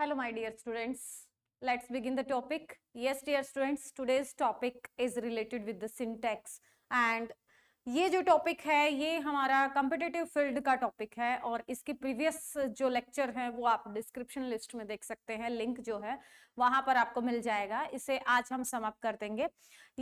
Hello my dear students, let's begin the topic. Yes dear students, today's topic is related with the syntax and ये जो topic है ये हमारा competitive field का topic है और इसके प्रीवियस जो लेक्चर है वो आप डिस्क्रिप्शन लिस्ट में देख सकते हैं लिंक जो है वहाँ पर आपको मिल जाएगा इसे आज हम समाप्त कर देंगे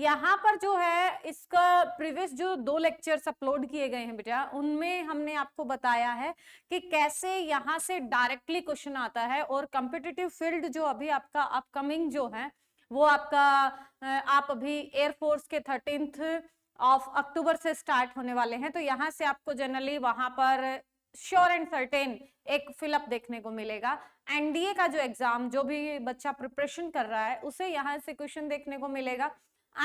यहाँ पर जो है इसका प्रीवियस जो दो लेक्चर्स अपलोड किए गए हैं बेटा उनमें हमने आपको बताया है कि कैसे यहाँ से डायरेक्टली क्वेश्चन आता है और कंपिटेटिव फील्ड जो अभी आपका अपकमिंग जो है वो आपका आप अभी एयरफोर्स के थर्टींथ ऑफ अक्टूबर से स्टार्ट होने वाले हैं तो यहाँ से आपको जनरली वहां पर श्योर एंड सर्टेन एक फिलअप देखने को मिलेगा एनडीए का जो एग्जाम जो भी बच्चा प्रिपरेशन कर रहा है उसे यहाँ से क्वेश्चन देखने को मिलेगा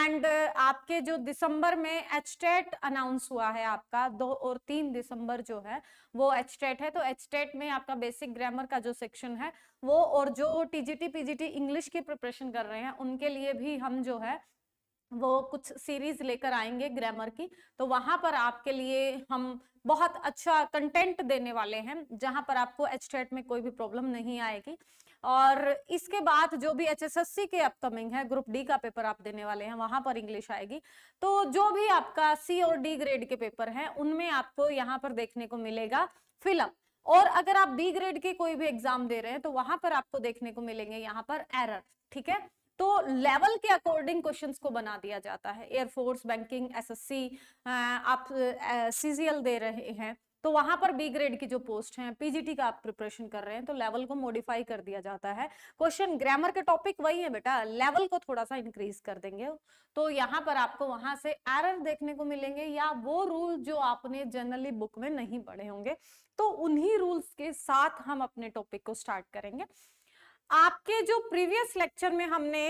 एंड आपके जो दिसंबर में एच टेट अनाउंस हुआ है आपका दो और तीन दिसंबर जो है वो एच टेट है तो एच टेट में आपका बेसिक ग्रामर का जो सेक्शन है वो और जो टीजीटी पीजीटी इंग्लिश की प्रिपरेशन कर रहे हैं उनके लिए भी हम जो है वो कुछ सीरीज लेकर आएंगे ग्रामर की तो वहां पर आपके लिए हम बहुत अच्छा कंटेंट देने वाले हैं जहां पर आपको एच में कोई भी प्रॉब्लम नहीं आएगी और इसके बाद जो भी एच के अपकमिंग है ग्रुप डी का पेपर आप देने वाले हैं वहां पर इंग्लिश आएगी तो जो भी आपका सी और डी ग्रेड के पेपर है उनमें आपको यहाँ पर देखने को मिलेगा फिलअप और अगर आप बी ग्रेड के कोई भी एग्जाम दे रहे हैं तो वहां पर आपको देखने को मिलेंगे यहाँ पर एरर ठीक है तो लेवल के अकॉर्डिंग क्वेश्चंस को बना दिया जाता है एयरफोर्स बैंकिंग एसएससी आप सीजीएल दे रहे हैं तो वहां पर बी ग्रेड की जो पोस्ट है पीजीटी का आप प्रिपरेशन कर रहे हैं तो लेवल को मॉडिफाई कर दिया जाता है क्वेश्चन ग्रामर के टॉपिक वही है बेटा लेवल को थोड़ा सा इंक्रीज कर देंगे तो यहाँ पर आपको वहां से एरर देखने को मिलेंगे या वो रूल जो आपने जनरली बुक में नहीं पढ़े होंगे तो उन्ही रूल्स के साथ हम अपने टॉपिक को स्टार्ट करेंगे आपके जो प्रीवियस लेक्चर में हमने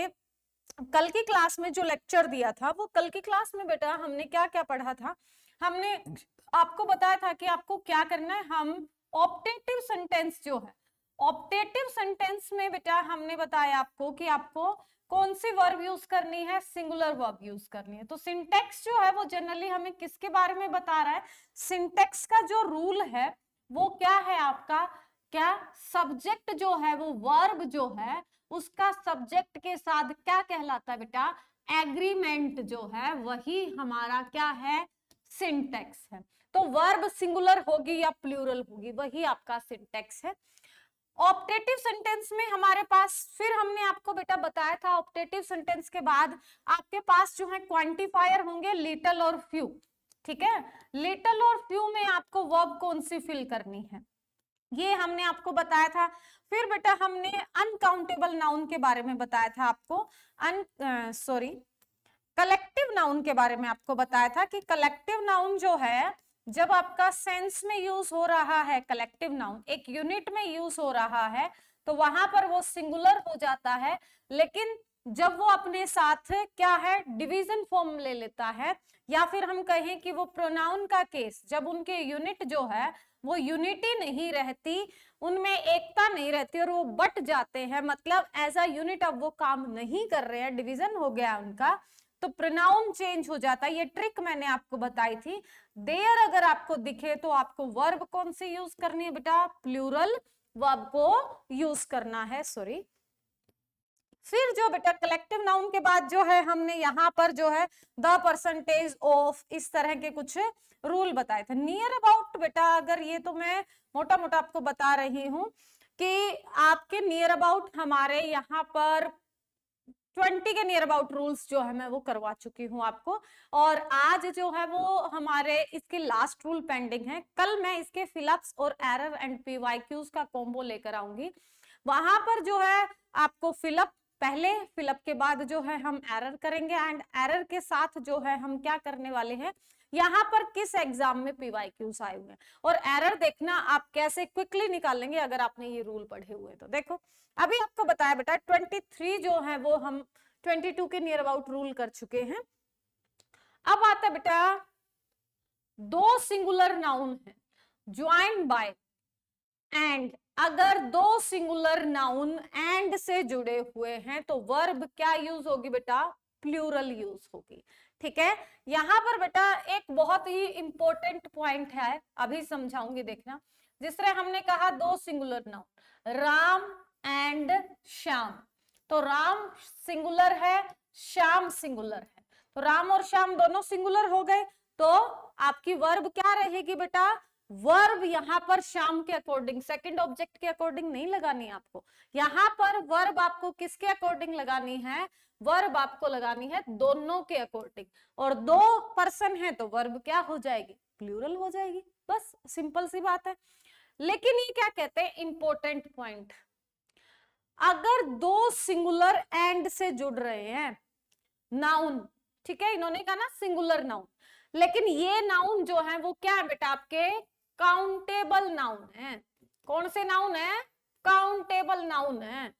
कल की क्लास में जो लेक्चर दिया था वो कल की क्लास में बेटा हमने क्या क्या पढ़ा था हमने आपको बताया था कि आपको क्या करना है हम ऑप्टेटिव सेंटेंस जो है ऑप्टेटिव सेंटेंस में बेटा हमने बताया आपको कि आपको कौन सी वर्ब यूज करनी है सिंगुलर वर्ब यूज करनी है तो सिंटेक्स जो है वो जनरली हमें किसके बारे में बता रहा है सिंटेक्स का जो रूल है वो क्या है आपका क्या सब्जेक्ट जो है वो वर्ब जो है उसका सब्जेक्ट के साथ क्या कहलाता है बेटा एग्रीमेंट जो है वही हमारा क्या है सिंटेक्स है तो वर्ब सिंगुलर होगी या प्लूरल होगी वही आपका सिंटेक्स है ऑप्टेटिव सेंटेंस में हमारे पास फिर हमने आपको बेटा बताया था ऑप्टेटिव सेंटेंस के बाद आपके पास जो है क्वांटिफायर होंगे लिटल और फ्यू ठीक है लिटल और फ्यू में आपको वर्ब कौन सी फिल करनी है ये हमने आपको बताया था फिर बेटा हमने अनकाउंटेबल नाउन के बारे में बताया था आपको अन सॉरी कलेक्टिव नाउन के बारे में आपको बताया था कि कलेक्टिव नाउन जो है जब आपका सेंस में यूज हो रहा है कलेक्टिव नाउन एक यूनिट में यूज हो रहा है तो वहां पर वो सिंगुलर हो जाता है लेकिन जब वो अपने साथ क्या है डिवीजन फॉर्म ले लेता है या फिर हम कहें कि वो प्रोनाउन का केस जब उनके यूनिट जो है वो यूनिटी नहीं रहती उनमें एकता नहीं रहती और वो बट जाते हैं मतलब एज अ यूनिट अब वो काम नहीं कर रहे हैं डिविजन हो गया उनका तो प्रोनाउन चेंज हो जाता है ये ट्रिक मैंने आपको बताई थी देयर अगर आपको दिखे तो आपको वर्ब कौन सी यूज करनी है बेटा प्लूरल वर्ब को यूज करना है सॉरी फिर जो बेटा कलेक्टिव नाउन के बाद जो है हमने यहाँ पर जो है द परसेंटेज ऑफ इस तरह के कुछ रूल बताए थे नियर अबाउट बेटा अगर ये तो मैं मोटा मोटा आपको बता रही हूँ कि आपके नियर अबाउट हमारे यहाँ पर 20 के नियर अबाउट रूल्स जो है मैं वो करवा चुकी हूँ आपको और आज जो है वो हमारे इसके लास्ट रूल पेंडिंग है कल मैं इसके फिलअप्स और एरर एंड पीवाईक्यूज का कॉम्बो लेकर आऊंगी वहां पर जो है आपको फिलअप पहले फिलअप के बाद जो है हम एरर करेंगे एंड एरर के साथ जो है हम क्या करने वाले हैं यहाँ पर किस एग्जाम में पीवाई क्यूज आए हुए हैं और एरर देखना आप कैसे क्विकली निकालेंगे अगर आपने ये रूल पढ़े हुए तो देखो अभी आपको बताया बेटा ट्वेंटी जो है वो हम ट्वेंटी के नियर अबाउट रूल कर चुके हैं अब आता है बेटा दो सिंगुलर नाउन है ज्वाइन बाय एंड अगर दो सिंगुलर नाउन एंड से जुड़े हुए हैं तो वर्ब क्या यूज होगी बेटा प्लूरल यूज होगी ठीक है यहाँ पर बेटा एक बहुत ही इंपॉर्टेंट पॉइंट है अभी समझाऊंगी देखना तरह हमने कहा दो singular noun Ram and Shyam तो राम सिंगुलर है श्याम सिंगुलर है तो राम और श्याम दोनों सिंगुलर हो गए तो आपकी वर्ब क्या रहेगी बेटा वर्ब यहाँ पर श्याम के अकॉर्डिंग सेकंड ऑब्जेक्ट के अकॉर्डिंग नहीं लगानी आपको यहाँ पर वर्ब आपको किसके अकॉर्डिंग लगानी है वर्ब आपको लगानी है दोनों के अकॉर्डिंग और दो पर्सन है तो वर्ब क्या हो जाएगी प्लूरल हो जाएगी बस सिंपल सी बात है लेकिन ये क्या कहते हैं इंपॉर्टेंट पॉइंट अगर दो सिंगुलर एंड से जुड़ रहे हैं नाउन ठीक है इन्होंने कहा ना सिंगुलर नाउन लेकिन ये नाउन जो है वो क्या है बेटा आपके काउंटेबल नाउन है कौन से नाउन है काउंटेबल नाउन है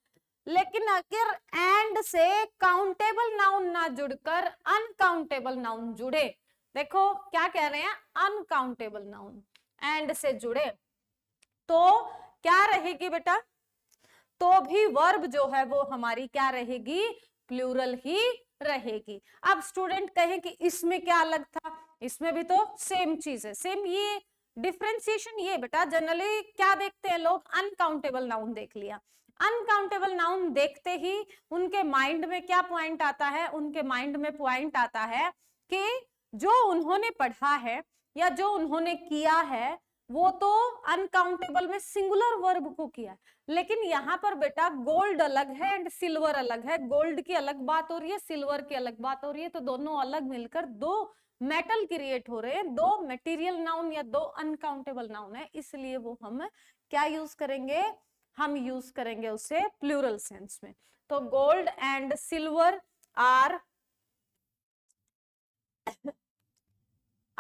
लेकिन अगर एंड से काउंटेबल नाउन ना जुड़कर अनकाउंटेबल नाउन जुड़े देखो क्या कह रहे हैं अनकाउंटेबल नाउन एंड से जुड़े तो क्या रहेगी बेटा तो भी वर्ब जो है वो हमारी क्या रहेगी प्लूरल ही रहेगी अब स्टूडेंट कहे कि इसमें क्या अलग था इसमें भी तो सेम चीज है सेम ये डिफ्रेंसिएशन ये बेटा जनरली क्या देखते हैं लोग अनकाउंटेबल नाउन देख लिया अनकाउंटेबल नाउन देखते ही उनके माइंड में क्या पॉइंट आता है उनके माइंड में पॉइंट आता है कि जो उन्होंने पढ़ा है या जो उन्होंने किया है वो तो अनकाउंटेबल में सिंगुलर वर्ब को किया लेकिन यहाँ पर बेटा गोल्ड अलग है एंड सिल्वर अलग है गोल्ड की अलग बात हो रही है सिल्वर की अलग बात हो रही है तो दोनों अलग मिलकर दो मेटल क्रिएट हो रहे हैं दो मटेरियल नाउन या दो अनकाउंटेबल नाउन है इसलिए वो हम क्या यूज करेंगे हम यूज करेंगे उसे प्लूरल सेंस में तो gold and silver are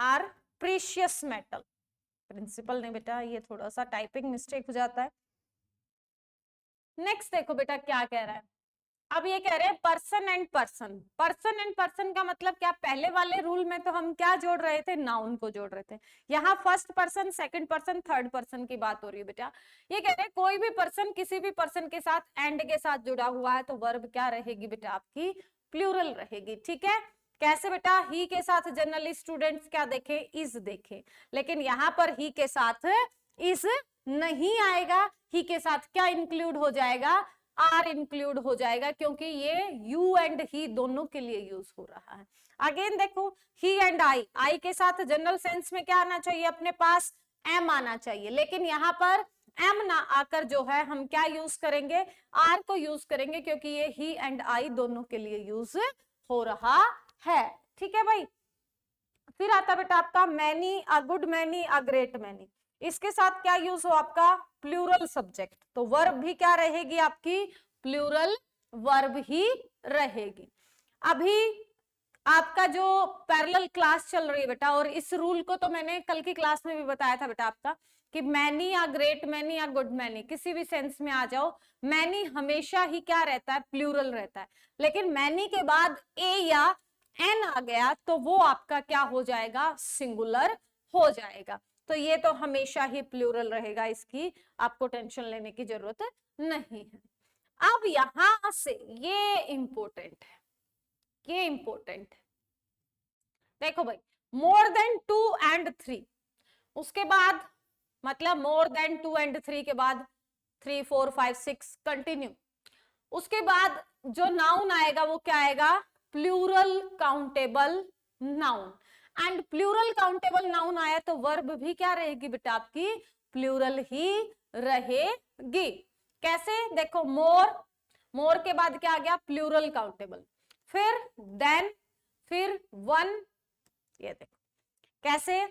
are precious metal principal ने बेटा ये थोड़ा सा टाइपिंग मिस्टेक हो जाता है नेक्स्ट देखो बेटा क्या कह रहा है अब ये कह रहे हैं person and person person and person का मतलब क्या पहले वाले रूल में तो हम क्या जोड़ रहे थे नाउन को जोड़ रहे थे यहाँ first person second person third person की बात हो रही है बेटा ये कह रहे हैं कोई भी पर्सन किसी भी पर्सन के साथ एंड के साथ जुड़ा हुआ है तो वर्ब क्या रहेगी बेटा आपकी प्लूरल रहेगी ठीक है कैसे बेटा ही के साथ जनरली स्टूडेंट क्या देखे इज देखे लेकिन यहाँ पर ही के साथ इज नहीं आएगा ही के साथ क्या इंक्लूड हो जाएगा आर इंक्लूड हो जाएगा क्योंकि ये यू एंड ही दोनों के लिए यूज हो रहा है अगेन देखो ही एंड आई आई के साथ जनरल सेंस में क्या आना चाहिए अपने पास एम आना चाहिए लेकिन यहाँ पर एम ना आकर जो है हम क्या यूज करेंगे आर को यूज करेंगे क्योंकि ये ही एंड आई दोनों के लिए यूज हो रहा है ठीक है भाई फिर आता बेटा आपका many a good many a great many इसके साथ क्या यूज हो आपका प्लूरल सब्जेक्ट तो वर्ब भी क्या रहेगी आपकी प्लूरल वर्ब ही रहेगी अभी आपका जो पैरेलल क्लास चल रही है बेटा और इस रूल को तो मैंने कल की क्लास में भी बताया था बेटा आपका कि मैनी या ग्रेट मैनी या गुड मैनी किसी भी सेंस में आ जाओ मैनी हमेशा ही क्या रहता है प्लूरल रहता है लेकिन मैनी के बाद ए या एन आ गया तो वो आपका क्या हो जाएगा सिंगुलर हो जाएगा तो ये तो हमेशा ही प्लूरल रहेगा इसकी आपको टेंशन लेने की जरूरत नहीं है अब यहां से ये इंपॉर्टेंट है ये इंपॉर्टेंट है देखो भाई more than two and three उसके बाद मतलब more than two and three के बाद three four five six continue उसके बाद जो नाउन आएगा वो क्या आएगा plural countable noun and plural countable noun आया तो वर्ब भी क्या रहेगी बेटा आपकी प्लूरल ही रहेगी कैसे देखो मोर मोर के बाद क्या आ गया प्लूरल काउंटेबल फिर देन फिर वन ये देखो कैसे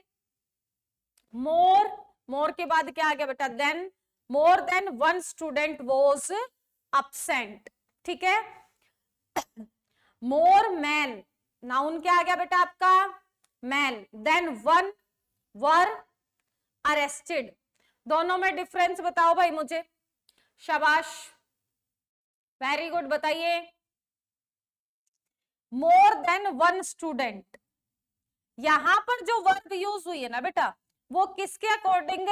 मोर मोर के बाद क्या आ गया बेटा then more than one student was absent ठीक है मोर मैन नाउन क्या आ गया बेटा आपका man than one were arrested दोनों में डिफरेंस बताओ भाई मुझे शबाश वेरी गुड बताइए मोर देन वन स्टूडेंट यहां पर जो वर्ब यूज हुई है ना बेटा वो किसके अकॉर्डिंग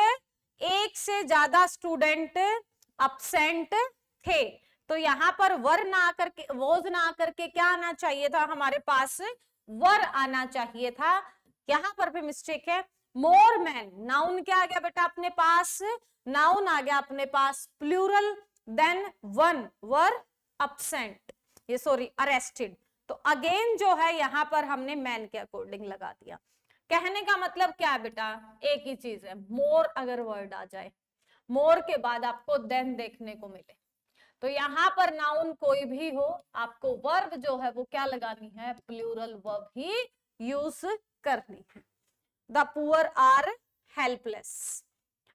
एक से ज्यादा स्टूडेंट अपसेंट थे तो यहां पर वर ना आकर के वोज ना करके क्या आना चाहिए था हमारे पास वर आना चाहिए था यहां पर भी मिस्टेक है मोर मैन नाउन क्या आ गया बेटा अपने पास नाउन आ गया अपने पास plural than one were absent ये सॉरी अरेस्टेड तो अगेन जो है यहां पर हमने मैन के अकॉर्डिंग लगा दिया कहने का मतलब क्या है बेटा एक ही चीज है मोर अगर वर्ड आ जाए मोर के बाद आपको देन देखने को मिले तो यहाँ पर नाउन कोई भी हो आपको वर्ब जो है वो क्या लगानी है प्लूरल वर्ब ही यूज करनी है द पुअर आर हेल्पलेस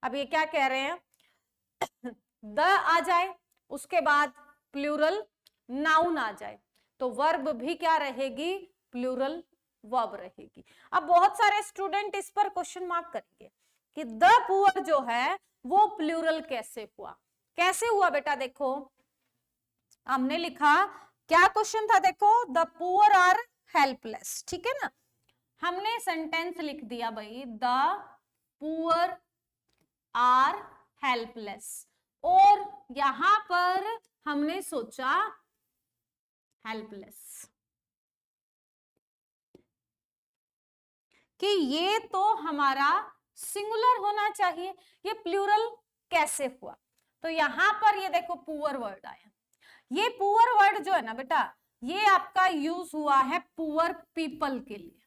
अब ये क्या कह रहे हैं द आ जाए उसके बाद प्लूरल नाउन आ जाए तो वर्ब भी क्या रहेगी प्लूरल वर्ब रहेगी अब बहुत सारे स्टूडेंट इस पर क्वेश्चन मार्क करेंगे कि द पुअर जो है वो प्लूरल कैसे हुआ कैसे हुआ बेटा देखो हमने लिखा क्या क्वेश्चन था देखो द पुअर आर हेल्पलेस ठीक है ना हमने सेंटेंस लिख दिया भाई द पुअर आर हेल्पलेस और यहां पर हमने सोचा हेल्पलेस कि ये तो हमारा सिंगुलर होना चाहिए ये प्लूरल कैसे हुआ तो यहां पर ये देखो पुअर वर्ड आया ये पुअर वर्ड जो है ना बेटा ये आपका यूज हुआ है पुअर पीपल के लिए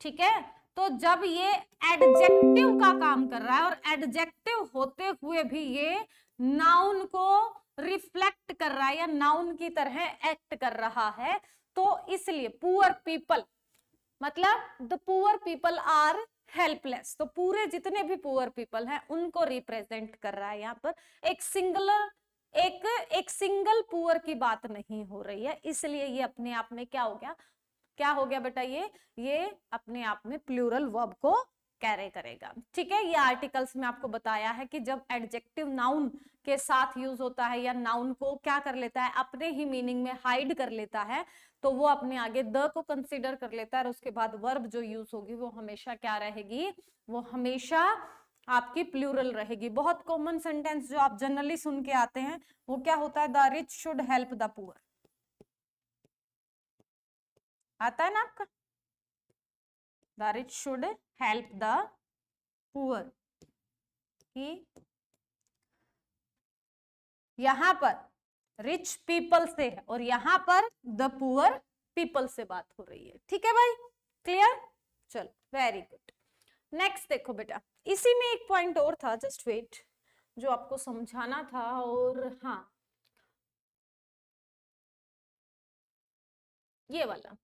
ठीक है तो जब ये एडजेक्टिव का काम कर रहा है और एडजेक्टिव होते हुए भी ये नाउन को रिफ्लेक्ट कर रहा है या नाउन की तरह एक्ट कर रहा है तो इसलिए पुअर पीपल मतलब the poor people are helpless तो पूरे जितने भी पुअर पीपल हैं उनको रिप्रेजेंट कर रहा है यहाँ पर एक सिंगलर एक एक सिंगल पुअर की बात नहीं हो रही है इसलिए ये अपने आप में क्या हो गया क्या हो गया बेटा ये ये अपने आप में प्लूरल वर्ब को कैरे करेगा ठीक है ये आर्टिकल्स में आपको बताया है कि जब एडजेक्टिव नाउन के साथ यूज होता है या नाउन को क्या कर लेता है अपने ही मीनिंग में हाइड कर लेता है तो वो अपने आगे द को कंसिडर कर लेता है और उसके बाद वर्ब जो यूज होगी वो हमेशा क्या रहेगी वो हमेशा आपकी प्लूरल रहेगी बहुत कॉमन सेंटेंस जो आप जनरली सुन के आते हैं वो क्या होता है the rich should help the poor आता है ना आपका the rich should help the poor यहां पर रिच पीपल से है और यहां पर द पुअर पीपल से बात हो रही है ठीक है भाई क्लियर चलो वेरी गुड नेक्स्ट देखो बेटा इसी में एक पॉइंट और था जस्ट वेट जो आपको समझाना था और हाँ ये वाला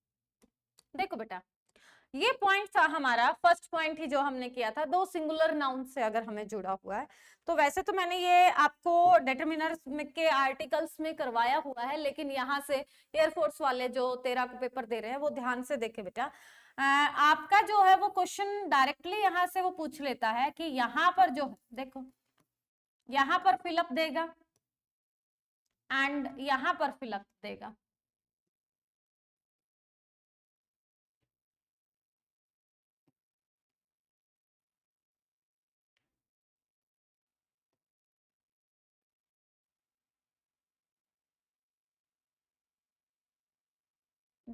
देखो बेटा ये पॉइंट था हमारा फर्स्ट पॉइंट ही जो हमने किया था दो सिंगुलर नाउन से अगर हमें जुड़ा हुआ है तो वैसे तो मैंने ये आपको डिटर्मिनर्स में के आर्टिकल्स में करवाया हुआ है लेकिन यहाँ से एयरफोर्स वाले जो तेरा को पेपर दे रहे हैं वो ध्यान से देखे बेटा आपका जो है वो क्वेश्चन डायरेक्टली यहाँ से वो पूछ लेता है कि यहाँ पर जो है देखो यहाँ पर फिलअप देगा एंड यहाँ पर फिलअप देगा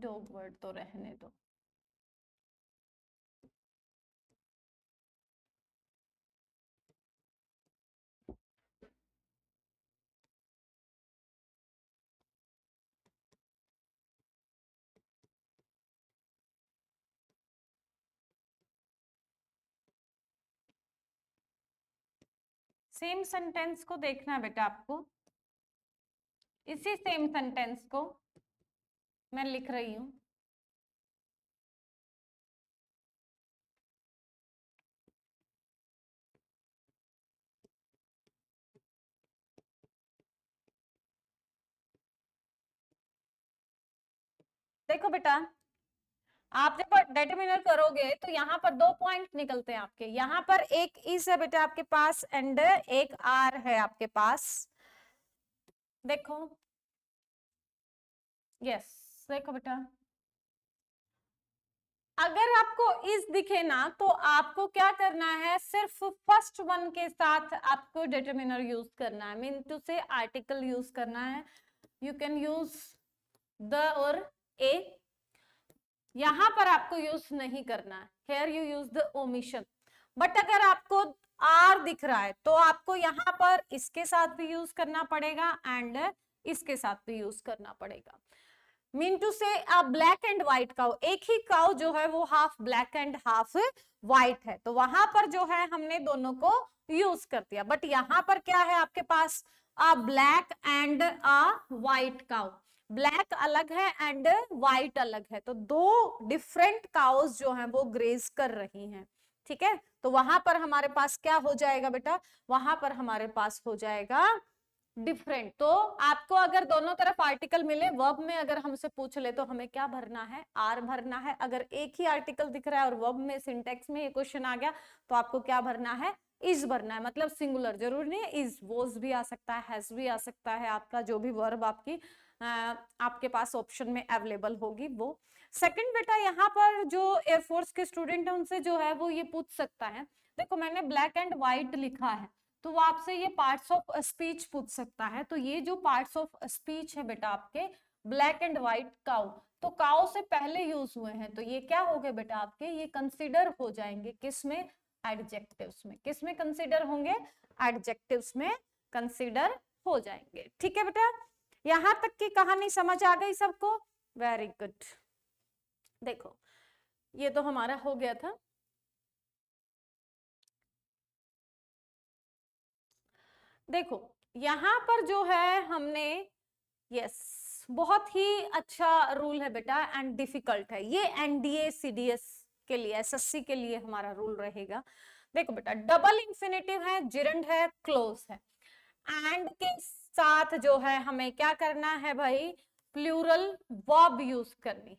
डॉग वर्ड तो रहने दो सेम सेंटेंस को देखना है बेटा आपको इसी सेम सेंटेंस को मैं लिख रही हूं देखो बेटा आप जब डेटर्मिनर करोगे तो यहाँ पर दो पॉइंट निकलते हैं आपके यहाँ पर एक इस e है बेटा आपके पास एंड एक आर है आपके पास देखो यस देखो बेटा अगर आपको इस दिखे ना तो आपको क्या करना है सिर्फ फर्स्ट वन के साथ आपको डिटर्मिनर यूज करना है mean to say article use करना है यू कैन यूज द और ए यहां पर आपको यूज नहीं करना here you use the omission but अगर आपको आर दिख रहा है तो आपको यहाँ पर इसके साथ भी यूज करना पड़ेगा एंड इसके साथ भी यूज करना पड़ेगा mean to say black and white cow एक ही काउ जो है वो half black and half white है तो वहां पर जो है हमने दोनों को यूज कर दिया बट यहाँ पर क्या है आपके पास a black and a white cow black अलग है एंड व्हाइट अलग है तो दो डिफरेंट काउस जो हैं वो ग्रेज कर रही हैं ठीक है तो वहां पर हमारे पास क्या हो जाएगा बेटा वहां पर हमारे पास हो जाएगा डिफरेंट तो आपको अगर दोनों तरफ आर्टिकल मिले वर्ब में अगर हमसे पूछ ले तो हमें क्या भरना है आर भरना है अगर एक ही आर्टिकल दिख रहा है और वर्ब में सिंटेक्स में ये क्वेश्चन आ गया तो आपको क्या भरना है इज भरना है मतलब सिंगुलर जरूर नहीं इज वोज भी आ सकता है हैज भी आ सकता है आपका जो भी वर्ब आपकी आपके पास ऑप्शन में अवेलेबल होगी वो सेकंड बेटा यहाँ पर जो एयरफोर्स के स्टूडेंट है उनसे जो है वो ये पूछ सकता है देखो मैंने ब्लैक एंड व्हाइट लिखा है तो वो आपसे ये पार्ट्स ऑफ स्पीच पूछ सकता है तो ये जो पार्ट्स ऑफ स्पीच है बेटा आपके ब्लैक एंड व्हाइट काउ तो काउ से पहले यूज हुए हैं तो ये क्या हो गए बेटा आपके ये कंसिडर हो जाएंगे किस में में किसमें कंसिडर होंगे एडजेक्टिव में कंसिडर हो जाएंगे ठीक है बेटा यहां तक की कहानी समझ आ गई सबको वेरी गुड देखो ये तो हमारा हो गया था देखो यहाँ पर जो है हमने यस बहुत ही अच्छा रूल है बेटा एंड डिफिकल्ट है ये एनडीए सीडीएस के लिए एसएससी के लिए हमारा रूल रहेगा देखो बेटा डबल इंफिनेटिव है जिरंड है क्लोज है एंड के साथ जो है हमें क्या करना है भाई प्लूरल वॉब यूज करनी है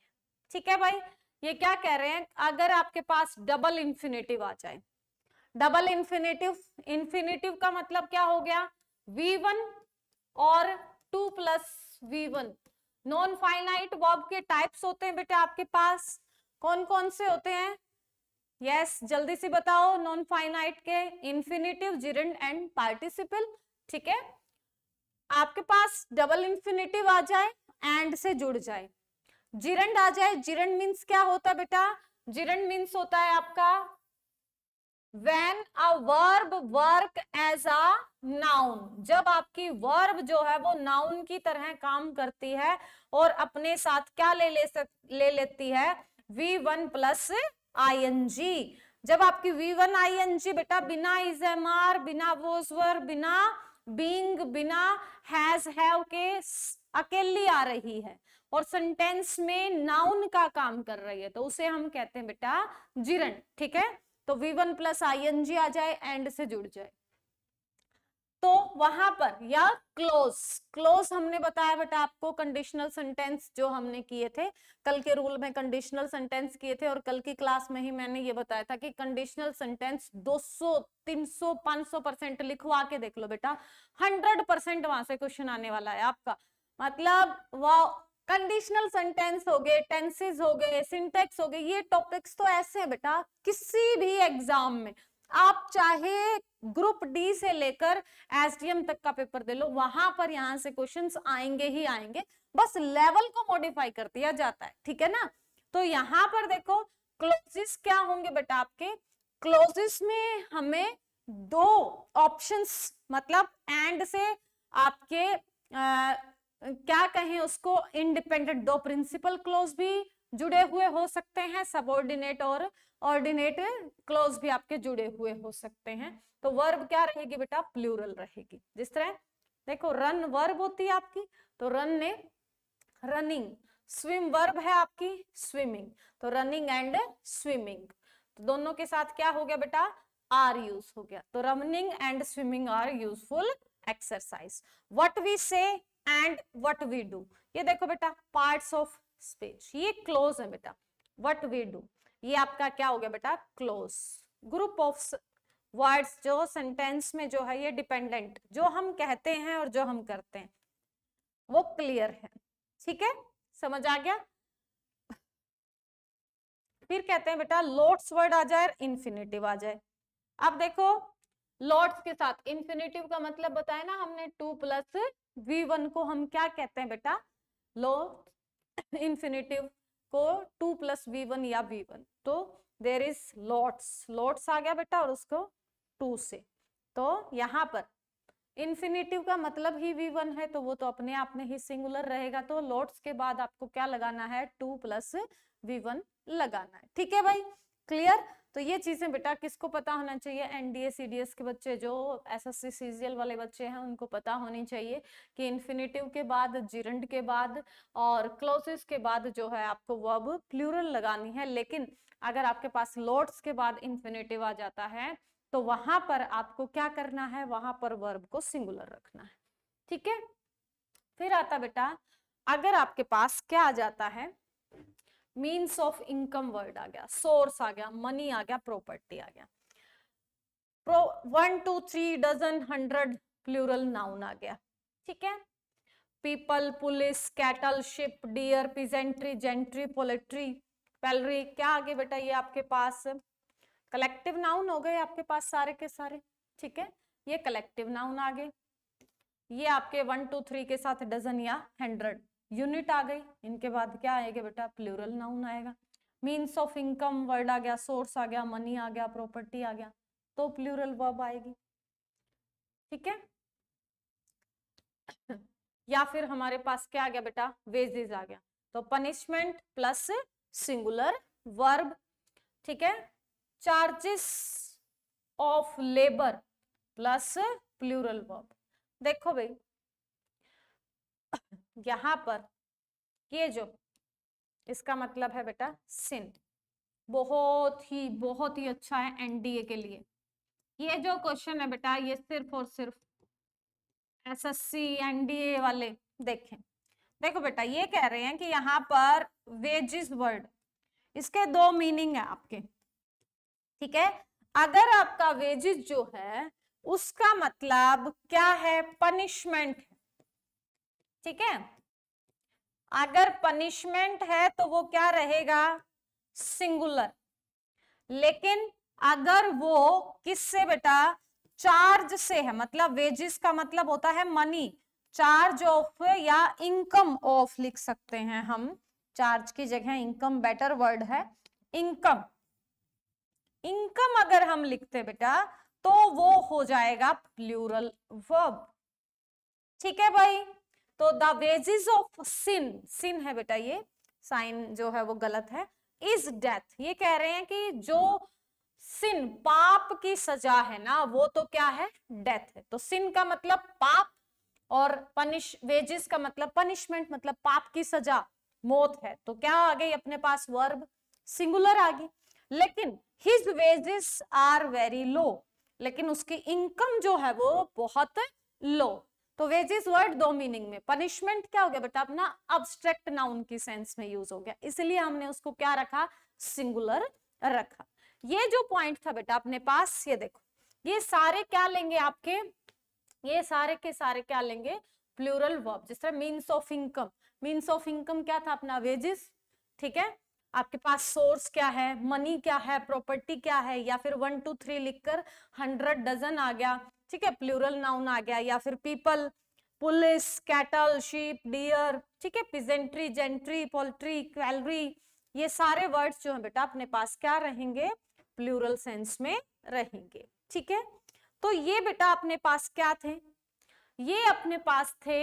ठीक है भाई ये क्या कह रहे हैं अगर आपके पास डबल इंफिनेटिव आ जाए डबल इंफिनेटिव इंफिनेटिव का मतलब क्या हो गया v1 और to plus V one non finite verb के टाइप्स होते हैं बेटा आपके पास कौन कौन से होते हैं यस yes, जल्दी से बताओ नॉन फाइनाइट के इन्फिनेटिव जिरेंड एंड पार्टिसिपल ठीक है आपके पास डबल इंफिनेटिव आ जाए एंड से जुड़ जाए जिरंड आ जाए जिरंड मीन्स क्या होता है बेटा जिरंड मीन्स होता है आपका when a verb work as a noun जब आपकी वर्ब जो है वो नाउन की तरह काम करती है और अपने साथ क्या ले ले, सक, ले लेती है v1 one plus I N G जब आपकी V one I N G बेटा बिना इज एम आर बिना वोजवर बिना बींग बिना हैज हैव के अकेली आ रही है और सेंटेंस में नाउन का काम कर रही है तो उसे हम कहते हैं बेटा जिरण ठीक है तो V one plus I N G आ जाए एंड से जुड़ जाए तो वहां पर या क्लोज क्लोज हमने बताया बेटा आपको कंडीशनल सेंटेंस जो हमने किए थे कल के रूल में कंडीशनल सेंटेंस किए थे और कल की क्लास में ही मैंने ये बताया था कि कंडीशनल सेंटेंस 200 300 500 परसेंट लिखवा के देख लो बेटा 100 परसेंट वहां से क्वेश्चन आने वाला है आपका मतलब वह कंडीशनल सेंटेंस हो गए टेंसेज हो गए सिंटेक्स हो गए ये टॉपिक्स तो ऐसे बेटा किसी भी एग्जाम में आप चाहे ग्रुप डी से लेकर एस तक का पेपर दे लो वहां पर यहां से क्वेश्चंस आएंगे ही आएंगे बस लेवल को मॉडिफाई कर दिया जाता है ठीक है ना तो यहाँ पर देखो क्लोजिस क्या होंगे बेटा आपके क्लोजिस में हमें दो ऑप्शंस मतलब एंड से आपके आ, क्या कहें उसको इंडिपेंडेंट दो प्रिंसिपल क्लोज भी जुड़े हुए हो सकते हैं सबोर्डिनेट और ऑर्डिनेट क्लोज भी आपके जुड़े हुए हो सकते हैं तो वर्ब क्या रहेगी बेटा प्लूरल रहेगी जिस तरह देखो रन वर्ब होती है आपकी तो रन ने रनिंग स्विम वर्ब है आपकी स्विमिंग तो रनिंग एंड स्विमिंग तो दोनों के साथ क्या हो गया बेटा आर यूज हो गया तो running and swimming are useful exercise what we say and what we do ये देखो बेटा पार्ट्स ऑफ स्पीच ये क्लोज है बेटा व्हाट वी डू ये आपका क्या हो गया बेटा क्लोज ग्रुप ऑफ वर्ड्स जो सेंटेंस में जो है ये डिपेंडेंट जो हम कहते हैं और जो हम करते हैं वो क्लियर है ठीक है समझ आ गया फिर कहते हैं बेटा लोट्स वर्ड आ जाए इन्फिनेटिव आ जाए अब देखो लॉट्स के साथ इन्फिनेटिव का मतलब बताया ना हमने टू प्लस वी वन को हम क्या कहते हैं बेटा लॉट इन्फिनेटिव को टू प्लस वी वन या वी वन तो देर इज लॉट्स लॉट्स आ गया बेटा और उसको टू से तो यहाँ पर इन्फिनेटिव का मतलब ही वी वन है तो वो तो अपने आप में ही सिंगुलर रहेगा तो लॉट्स के बाद आपको क्या लगाना है टू प्लस वी वन लगाना है ठीक है भाई क्लियर तो ये चीजें बेटा किसको पता होना चाहिए एनडीए सीडीएस के बच्चे जो एसएससी सीजीएल वाले बच्चे हैं उनको पता होनी चाहिए कि इन्फिनेटिव के बाद जिरंड के बाद और क्लोजिस के बाद जो है आपको वर्ब प्लूरल लगानी है लेकिन अगर आपके पास लोड्स के बाद इन्फिनेटिव आ जाता है तो वहां पर आपको क्या करना है वहां पर वर्ब को सिंगुलर रखना है ठीक है फिर आता बेटा अगर आपके पास क्या आ जाता है मीन्स ऑफ इनकम वर्ड आ गया सोर्स आ गया मनी आ गया प्रॉपर्टी आ गया pro one two three dozen hundred plural noun आ गया ठीक है people police cattle sheep deer peasantry gentry poultry पैलरी क्या आगे बेटा ये आपके पास कलेक्टिव नाउन हो गए आपके पास सारे के सारे ठीक है ये कलेक्टिव नाउन आ गए ये आपके वन टू थ्री के साथ डजन या हंड्रेड यूनिट आ गई इनके बाद क्या आएगा बेटा प्लूरल नाउन आएगा मीन्स ऑफ इनकम वर्ड आ गया सोर्स आ गया मनी आ गया प्रॉपर्टी आ गया तो प्लूरल वर्ब आएगी ठीक है या फिर हमारे पास क्या आ गया बेटा वेजेज आ गया तो पनिशमेंट प्लस सिंगुलर वर्ब ठीक है charges of labour plus plural verb देखो भाई यहां पर ये जो इसका मतलब है बेटा सिन बहुत ही बहुत ही अच्छा है एनडीए के लिए ये जो क्वेश्चन है बेटा ये सिर्फ और सिर्फ एसएससी एनडीए वाले देखें देखो बेटा ये कह रहे हैं कि यहाँ पर वेजिस वर्ड इसके दो मीनिंग है आपके ठीक है अगर आपका वेजिस जो है उसका मतलब क्या है पनिशमेंट ठीक है अगर पनिशमेंट है तो वो क्या रहेगा सिंगुलर लेकिन अगर वो किससे बेटा चार्ज से है मतलब वेजिस का मतलब होता है मनी चार्ज ऑफ या इनकम ऑफ लिख सकते हैं हम चार्ज की जगह इनकम बेटर वर्ड है इनकम इनकम अगर हम लिखते बेटा तो वो हो जाएगा प्लूरल वर्ब ठीक है भाई तो the wages of sin sin है बेटा ये साइन जो है वो गलत है इज डेथ ये कह रहे हैं कि जो सिन पाप की सजा है ना वो तो क्या है डेथ है तो सिन का मतलब पाप और पनिश वेजेस का मतलब पनिशमेंट मतलब पाप की सजा मौत है तो क्या आ गई अपने पास वर्ब सिंगुलर आ गई लेकिन his wages are very low लेकिन उसकी इनकम जो है वो बहुत लो तो वेजिस वर्ड दो मीनिंग में पनिशमेंट क्या हो गया बेटा अपना अब्स्ट्रैक्ट नाउन की सेंस में यूज हो गया इसलिए हमने उसको क्या रखा सिंगुलर रखा ये जो पॉइंट था बेटा अपने पास ये देखो ये सारे क्या लेंगे आपके ये सारे के सारे क्या लेंगे प्लूरल वर्ब जिस तरह means of income means of income क्या था अपना वेजेस ठीक है आपके पास सोर्स क्या है मनी क्या है प्रॉपर्टी क्या है या फिर वन टू थ्री लिखकर हंड्रेड डजन आ गया ठीक है प्लूरल नाउन आ गया या फिर people police cattle sheep deer ठीक है पिजेंट्री जेंट्री पोल्ट्री क्वेलरी ये सारे वर्ड्स जो है बेटा अपने पास क्या रहेंगे प्लूरल सेंस में रहेंगे ठीक है तो ये बेटा अपने पास क्या थे ये अपने पास थे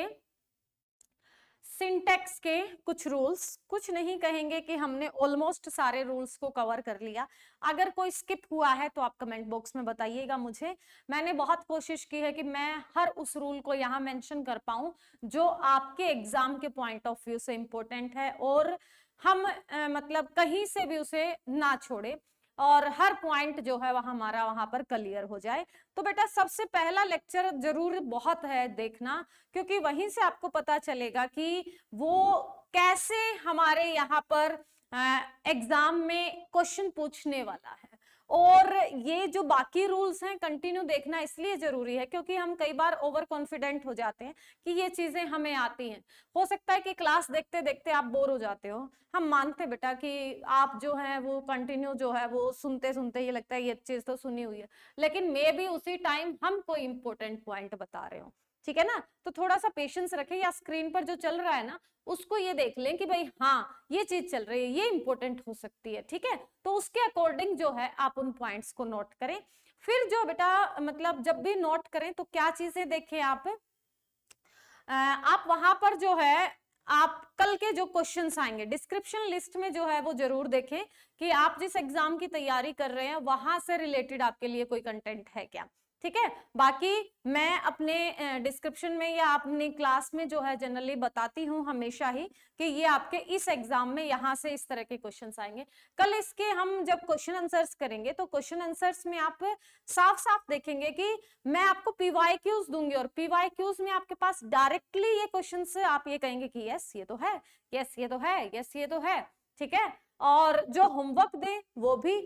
सिंटेक्स के कुछ रूल्स कुछ नहीं कहेंगे कि हमने ऑलमोस्ट सारे रूल्स को कवर कर लिया अगर कोई स्किप हुआ है तो आप कमेंट बॉक्स में बताइएगा मुझे मैंने बहुत कोशिश की है कि मैं हर उस रूल को यहाँ मेंशन कर पाऊँ जो आपके एग्जाम के पॉइंट ऑफ व्यू से इम्पोर्टेंट है और हम आ, मतलब कहीं से भी उसे ना छोड़े और हर पॉइंट जो है वह हमारा वहां पर क्लियर हो जाए तो बेटा सबसे पहला लेक्चर जरूर बहुत है देखना क्योंकि वहीं से आपको पता चलेगा कि वो कैसे हमारे यहाँ पर एग्जाम में क्वेश्चन पूछने वाला है और ये जो बाकी रूल्स हैं कंटिन्यू देखना इसलिए जरूरी है क्योंकि हम कई बार ओवर कॉन्फिडेंट हो जाते हैं कि ये चीजें हमें आती हैं हो सकता है कि क्लास देखते देखते आप बोर हो जाते हो हम मानते बेटा कि आप जो है वो कंटिन्यू जो है वो सुनते सुनते ये लगता है ये चीज तो सुनी हुई है लेकिन मे भी उसी टाइम हम कोई इंपॉर्टेंट पॉइंट बता रहे हो ठीक है ना तो थोड़ा सा पेशेंस रखें या स्क्रीन पर जो चल रहा है ना उसको ये देख लें कि भाई हाँ ये चीज चल रही है ये इंपॉर्टेंट हो सकती है ठीक है तो उसके अकॉर्डिंग जो है आप उन पॉइंट्स को नोट करें फिर जो बेटा मतलब जब भी नोट करें तो क्या चीजें देखें आप आ, आप वहां पर जो है आप कल के जो क्वेश्चंस आएंगे डिस्क्रिप्शन लिस्ट में जो है वो जरूर देखें कि आप जिस एग्जाम की तैयारी कर रहे हैं वहां से रिलेटेड आपके लिए कोई कंटेंट है क्या ठीक है बाकी मैं अपने डिस्क्रिप्शन में या अपने क्लास में जो है जनरली बताती हूँ हमेशा ही कि ये आपके इस एग्जाम में यहाँ से इस तरह के क्वेश्चंस आएंगे कल इसके हम जब क्वेश्चन आंसर्स करेंगे तो क्वेश्चन आंसर्स में आप साफ साफ देखेंगे कि मैं आपको पीवाई क्यूज दूंगी और पीवाई क्यूज में आपके पास डायरेक्टली ये क्वेश्चन आप ये कहेंगे कि यस ये तो है यस ये तो है यस ये तो है ठीक है और जो होमवर्क दे वो भी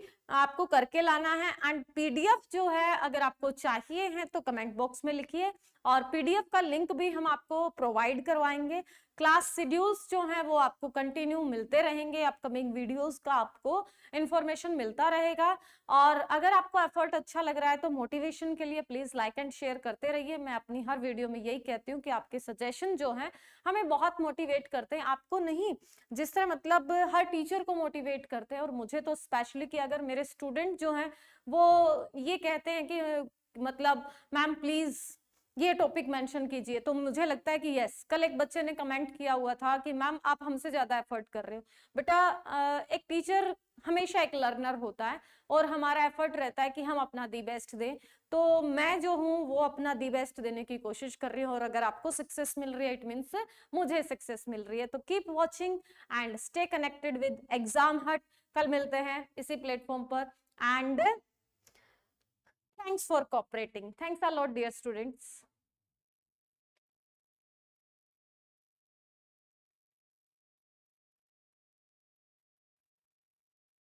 आपको करके लाना है एंड पीडीएफ जो है अगर आपको चाहिए है तो कमेंट बॉक्स में लिखिए और पीडीएफ का लिंक भी हम आपको प्रोवाइड करवाएंगे क्लास शेड्यूल्स जो हैं वो आपको कंटिन्यू मिलते रहेंगे अपकमिंग वीडियोस का आपको इन्फॉर्मेशन मिलता रहेगा और अगर आपको एफर्ट अच्छा लग रहा है तो मोटिवेशन के लिए प्लीज़ लाइक एंड शेयर करते रहिए मैं अपनी हर वीडियो में यही कहती हूँ कि आपके सजेशन जो हैं हमें बहुत मोटिवेट करते हैं आपको नहीं जिस तरह मतलब हर टीचर को मोटिवेट करते हैं और मुझे तो स्पेशली कि अगर मेरे स्टूडेंट जो हैं वो ये कहते हैं कि मतलब मैम प्लीज़ ये टॉपिक मेंशन कीजिए तो मुझे लगता है कि यस कल एक बच्चे ने कमेंट किया हुआ था कि मैम आप हमसे ज़्यादा एफर्ट कर रहे हो बेटा एक टीचर हमेशा एक लर्नर होता है और हमारा एफर्ट रहता है कि हम अपना दी बेस्ट दें तो मैं जो हूँ वो अपना दी बेस्ट देने की कोशिश कर रही हूँ और अगर आपको सक्सेस मिल रही है इट मीन्स मुझे सक्सेस मिल रही है तो keep watching and stay connected with exam hut कल मिलते हैं इसी प्लेटफॉर्म पर and thanks for cooperating thanks a lot dear students